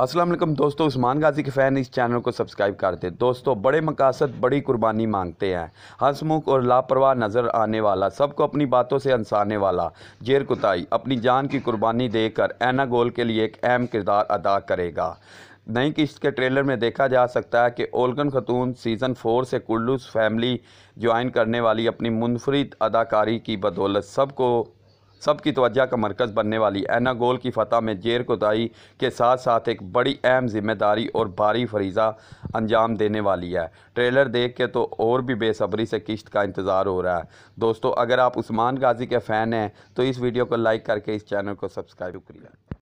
असलम दोस्तों उस्मान गाजी के फ़ैन इस चैनल को सब्सक्राइब कर दें दोस्तों बड़े मकासद बड़ी कुर्बानी मांगते हैं हंसमुख और लापरवाह नज़र आने वाला सबको अपनी बातों से हंसाने वाला जेर कुताई अपनी जान की कुर्बानी देकर एना गोल के लिए एक अहम किरदार अदा करेगा नई किश्त के ट्रेलर में देखा जा सकता है कि ओलगन खतून सीज़न फोर से कुल्लू फैमिली ज्वाइन करने वाली अपनी मुनफरद अदाकारी की बदौलत सबको सबकी तोज्जा का मरकज़ बनने वाली एनागोल की फतह में जेर कोताही के साथ साथ एक बड़ी अहम जिम्मेदारी और भारी फरीजा अंजाम देने वाली है ट्रेलर देख के तो और भी बेसब्री से किश्त का इंतज़ार हो रहा है दोस्तों अगर आप उस्मान गाजी के फ़ैन हैं तो इस वीडियो को लाइक करके इस चैनल को सब्सक्राइब करिए